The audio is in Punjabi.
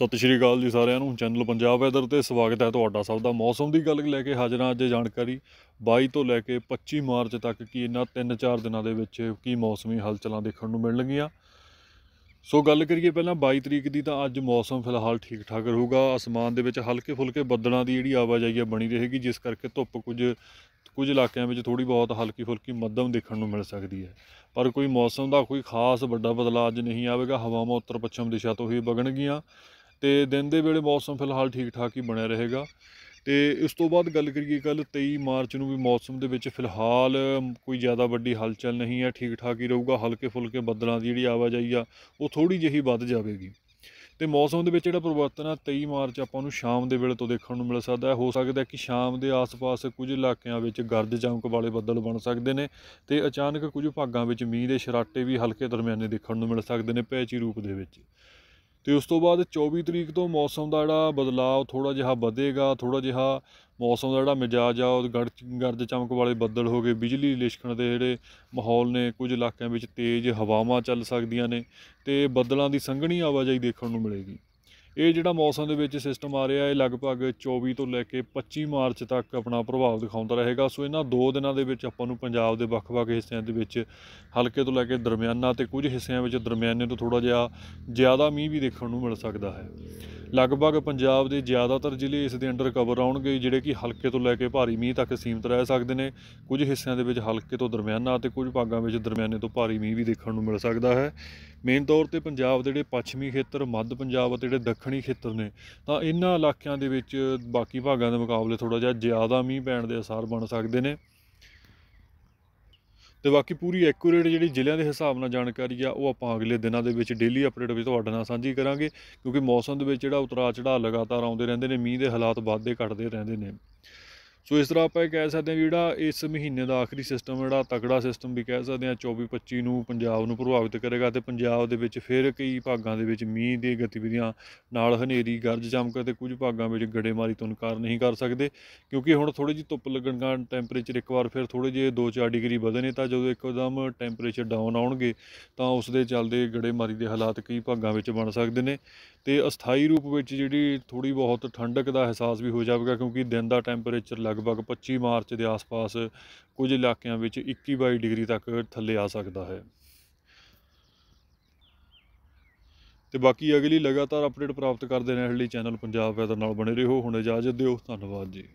ਸਤਿ ਸ਼੍ਰੀ ਅਕਾਲ ਜੀ ਸਾਰਿਆਂ ਨੂੰ ਚੈਨਲ ਪੰਜਾਬ ਵੈਦਰ ਤੇ ਸਵਾਗਤ ਹੈ ਤੁਹਾਡਾ ਸਭ ਦਾ ਮੌਸਮ ਦੀ ਗੱਲ ਲੈ ਕੇ ਹਾਜ਼ਰ ਹਾਂ ਅੱਜ ਜਾਣਕਾਰੀ 22 ਤੋਂ ਲੈ ਕੇ 25 ਮਾਰਚ ਤੱਕ ਕੀ ਇਹਨਾਂ 3-4 ਦਿਨਾਂ ਦੇ ਵਿੱਚ ਕੀ ਮੌਸਮੀ ਹਲਚਲਾਂ ਦੇਖਣ ਨੂੰ ਮਿਲਣਗੀਆਂ ਸੋ ਗੱਲ ਕਰੀਏ ਪਹਿਲਾਂ 22 ਤਰੀਕ ਦੀ ਤਾਂ ਅੱਜ ਮੌਸਮ ਫਿਲਹਾਲ ਠੀਕ ਠਾਕ ਰਹੂਗਾ ਅਸਮਾਨ ਦੇ ਵਿੱਚ ਹਲਕੇ ਫੁਲਕੇ ਬੱਦਲਾਂ ਦੀ ਜਿਹੜੀ ਆਵਾਜਾਈ ਹੈ ਬਣੀ ਰਹੇਗੀ ਜਿਸ ਕਰਕੇ ਧੁੱਪ ਕੁਝ ਕੁਝ ਇਲਾਕਿਆਂ ਵਿੱਚ ਥੋੜੀ ਬਹੁਤ ਹਲਕੀ ਫੁਲਕੀ ਮੱਧਮ ਦੇਖਣ ਨੂੰ ਮਿਲ ਸਕਦੀ ਹੈ ਪਰ ਕੋਈ ਮੌਸਮ ਦਾ ਕੋਈ ਖਾਸ ਵੱਡਾ ਬਦਲਾਅ ਅੱਜ ਨਹੀਂ ਆਵੇਗਾ ਹਵਾਵਾਂ ਉੱਤਰ ਪੱਛਮ ਦਿਸ਼ਾ ਤੋਂ ਹੀ ਵਗਣਗੀਆਂ ਤੇ ਦਿਨ ਦੇ ਵੇਲੇ ਮੌਸਮ ਫਿਲਹਾਲ ਠੀਕ ਠਾਕ ਹੀ ਬਣਿਆ ਰਹੇਗਾ ਤੇ ਇਸ ਤੋਂ ਬਾਅਦ ਗੱਲ ਕਰੀਏ ਕੱਲ 23 ਮਾਰਚ ਨੂੰ ਵੀ ਮੌਸਮ ਦੇ ਵਿੱਚ ਫਿਲਹਾਲ ਕੋਈ ਜ਼ਿਆਦਾ ਵੱਡੀ ਹਲਚਲ ਨਹੀਂ ਹੈ ਠੀਕ ਠਾਕ ਹੀ ਰਹੂਗਾ ਹਲਕੇ ਫੁਲਕੇ ਬੱਦਲਾਂ ਦੀ ਜਿਹੜੀ ਆਵਾਜਾਈ ਆ ਉਹ ਥੋੜੀ ਜਿਹੀ ਵੱਧ ਜਾਵੇਗੀ ਤੇ ਮੌਸਮ ਦੇ ਵਿੱਚ ਜਿਹੜਾ ਪਰਿਵਰਤਨ ਆ 23 ਮਾਰਚ ਆਪਾਂ ਨੂੰ ਸ਼ਾਮ ਦੇ ਵੇਲੇ ਤੋਂ ਦੇਖਣ ਨੂੰ ਮਿਲ ਸਕਦਾ ਹੈ ਹੋ ਸਕਦਾ ਹੈ ਕਿ ਸ਼ਾਮ ਦੇ ਆਸ-ਪਾਸ ਕੁਝ ਇਲਾਕਿਆਂ ਵਿੱਚ ਗਰਜ ਚਮਕ ਵਾਲੇ ਬੱਦਲ ਬਣ ਸਕਦੇ ਨੇ ਤੇ ਅਚਾਨਕ ਕੁਝ ਭਾਗਾਂ ਵਿੱਚ ਮੀਂਹ ਦੇ ਛਰਾਟੇ ਵੀ ਹਲਕੇ ਦਰਮਿਆਨੇ ਦੇਖਣ ਨੂੰ ਮਿਲ ਸਕਦੇ ਨੇ ਪੈਚੀ ਰੂਪ ਦੇ ਵਿੱਚ ਤੇ ਉਸ ਤੋਂ ਬਾਅਦ 24 ਤਰੀਕ ਤੋਂ ਮੌਸਮ ਦਾ ਜਿਹੜਾ ਬਦਲਾਅ ਥੋੜਾ ਜਿਹਾ ਵਧੇਗਾ ਥੋੜਾ ਜਿਹਾ ਮੌਸਮ ਦਾ ਜਿਹੜਾ ਮਿਜਾਜ ਆ ਉਹ ਗੜ ਗਰਜ ਚਮਕ ਵਾਲੇ ਬੱਦਲ ਹੋ ਗਏ ਬਿਜਲੀ ਲਿਸ਼ਕਣ ਦੇ ਜਿਹੜੇ ਮਾਹੌਲ ਨੇ ਕੁਝ ਇਲਾਕਿਆਂ ਵਿੱਚ ਤੇਜ਼ ਹਵਾਵਾਂ ਚੱਲ ਸਕਦੀਆਂ ਨੇ ਤੇ ਬੱਦਲਾਂ ਦੀ ਸੰਘਣੀ ਆਵਾਜਾਈ ਦੇਖਣ ਨੂੰ ਮਿਲੇਗੀ ਇਹ ਜਿਹੜਾ ਮੌਸਮ ਦੇ ਵਿੱਚ ਸਿਸਟਮ ਆ ਰਿਹਾ ਇਹ ਲਗਭਗ 24 ਤੋਂ ਲੈ ਕੇ 25 ਮਾਰਚ ਤੱਕ ਆਪਣਾ ਪ੍ਰਭਾਵ ਦਿਖਾਉਂਦਾ ਰਹੇਗਾ ਸੋ ਇਹਨਾਂ ਦੋ ਦਿਨਾਂ ਦੇ ਵਿੱਚ ਆਪਾਂ ਨੂੰ ਪੰਜਾਬ ਦੇ ਵੱਖ-ਵੱਖ ਹਿੱਸਿਆਂ ਦੇ ਵਿੱਚ ਹਲਕੇ ਤੋਂ ਲੈ ਕੇ ਦਰਮਿਆਨਾ ਤੇ ਕੁਝ ਹਿੱਸਿਆਂ ਵਿੱਚ ਦਰਮਿਆਨੇ ਤੋਂ ਥੋੜਾ ਜਿਹਾ ਜ਼ਿਆਦਾ ਮੀਂਹ ਵੀ ਦੇਖਣ ਨੂੰ ਮਿਲ ਸਕਦਾ ਹੈ ਲਗਭਗ ਪੰਜਾਬ ਦੇ ਜ਼ਿਆਦਾਤਰ ਜ਼ਿਲ੍ਹੇ ਇਸ ਦੇ ਅੰਡਰ ਕਵਰ ਆਉਣਗੇ ਜਿਹੜੇ ਕਿ ਹਲਕੇ ਤੋਂ ਲੈ ਕੇ ਭਾਰੀ ਮੀਂਹ ਤੱਕ ਸੀਮਤ ਰਹਿ ਸਕਦੇ ਨੇ ਕੁਝ ਹਿੱਸਿਆਂ ਦੇ ਵਿੱਚ ਹਲਕੇ ਤੋਂ ਦਰਮਿਆਨਾ ਅਤੇ ਕੁਝ ਭਾਗਾਂ ਵਿੱਚ ਦਰਮਿਆਨੇ ਤੋਂ ਭਾਰੀ ਮੀਂਹ ਵੀ ਦੇਖਣ ਨੂੰ ਮਿਲ ਸਕਦਾ ਹੈ ਮੇਨ ਤੌਰ ਤੇ ਪੰਜਾਬ ਦੇ ਜਿਹੜੇ ਪੱਛਮੀ ਖੇਤਰ ਮੱਧ ਪੰਜਾਬ ਅਤੇ ਜਿਹੜੇ ਦੱਖਣੀ ਖੇਤਰ ਨੇ ਤਾਂ ਇਹਨਾਂ ਇਲਾਕਿਆਂ ਦੇ ਵਿੱਚ ਬਾਕੀ ਭਾਗਾਂ ਦੇ ਮੁਕਾਬਲੇ ਥੋੜਾ ਜਿਹਾ ਜ਼ਿਆਦਾ ਮੀਂਹ ਪੈਣ ਦੇ ਅਸਰ ਬਣ ਸਕਦੇ ਨੇ ਤੇ ਬਾਕੀ ਪੂਰੀ ਐਕੂਰੇਟ ਜਿਹੜੀ ਜ਼ਿਲ੍ਹਿਆਂ ਦੇ ਹਿਸਾਬ ਨਾਲ ਜਾਣਕਾਰੀ ਆ ਉਹ ਆਪਾਂ ਅਗਲੇ ਦਿਨਾਂ ਦੇ ਵਿੱਚ ਡੇਲੀ ਅਪਡੇਟ ਵਿੱਚ ਤੁਹਾਡੇ ਨਾਲ ਸਾਂਝੀ ਕਰਾਂਗੇ ਕਿਉਂਕਿ ਮੌਸਮ ਦੇ ਵਿੱਚ ਜਿਹੜਾ ਉਤਰਾ ਚੜਾ ਲਗਾਤਾਰ ਆਉਂਦੇ ਰਹਿੰਦੇ ਨੇ ਮੀਂਹ ਦੇ ਹਾਲਾਤ ਵੱਧਦੇ ਘਟਦੇ ਰਹਿੰਦੇ ਨੇ ਸੋ ਇਸ ਤਰ੍ਹਾਂ ਆਪਾਂ ਇਹ ਕਹਿ ਸਕਦੇ ਹਾਂ ਵੀ ਜਿਹੜਾ ਇਸ ਮਹੀਨੇ ਦਾ ਆਖਰੀ ਸਿਸਟਮ ਜਿਹੜਾ ਤਕੜਾ ਸਿਸਟਮ ਵੀ ਕਹਿ ਸਕਦੇ ਹਾਂ 24 25 ਨੂੰ ਪੰਜਾਬ ਨੂੰ ਪ੍ਰਭਾਵਿਤ ਕਰੇਗਾ ਤੇ ਪੰਜਾਬ ਦੇ ਵਿੱਚ ਫਿਰ ਕਈ ਭਾਗਾਂ ਦੇ ਵਿੱਚ ਮੀਂਹ ਦੀ ਗਤੀਵਿਧੀਆਂ ਨਾਲ ਹਨੇਰੀ ਗਰਜ ਚਮਕ ਤੇ ਕੁਝ ਭਾਗਾਂ ਵਿੱਚ ਗੜੇਮਾਰੀ ਤੋਂ ਇਨਕਾਰ ਨਹੀਂ ਕਰ ਸਕਦੇ ਕਿਉਂਕਿ ਹੁਣ ਥੋੜੀ ਜਿਹੀ ਧੁੱਪ ਲੱਗਣ ਕਾਰਨ ਟੈਂਪਰੇਚਰ ਇੱਕ ਵਾਰ ਫਿਰ ਥੋੜੇ ਜਿਹੇ 2-4 ਡਿਗਰੀ ਵਧਨੇ ਤਾਂ ਜਦੋਂ ਇੱਕਦਮ ਟੈਂਪਰੇਚਰ ਡਾਊਨ ਆਉਣਗੇ ਤਾਂ ਉਸ ਦੇ ਚੱਲਦੇ ਗੜੇਮਾਰੀ ਦੇ ਹਾਲਾਤ ਕਈ ਭਾਗਾਂ ਵਿੱਚ ਬਣ ਸਕਦੇ ਨੇ ਤੇ ਅਸਥਾਈ ਰੂਪ ਵਿੱਚ ਜਿਹੜੀ ਥੋੜੀ ਬਹੁਤ ਠੰਡਕ ਦਾ ਅਹਿਸਾਸ ਵੀ ਹੋ ਜਾਵੇਗਾ ਕਿਉਂਕਿ ਦਿਨ ਦਾ ਟੈਂਪਰੇਚਰ ਲਗਭਗ 25 ਮਾਰਚ ਦੇ ਆਸ-ਪਾਸ ਕੁਝ ਇਲਾਕਿਆਂ ਵਿੱਚ 21-22 ਡਿਗਰੀ ਤੱਕ ਥੱਲੇ ਆ ਸਕਦਾ ਹੈ ਤੇ ਬਾਕੀ ਅਗਲੀ ਲਗਾਤਾਰ ਅਪਡੇਟ ਪ੍ਰਾਪਤ ਕਰਦੇ ਰਹਿਣ ਲਈ ਚੈਨਲ ਪੰਜਾਬ ਵੈਦਰ ਨਾਲ ਬਣੇ ਰਹੋ ਹੁਣ ਇਜਾਜ਼ਤ ਦਿਓ ਧੰਨਵਾਦ ਜੀ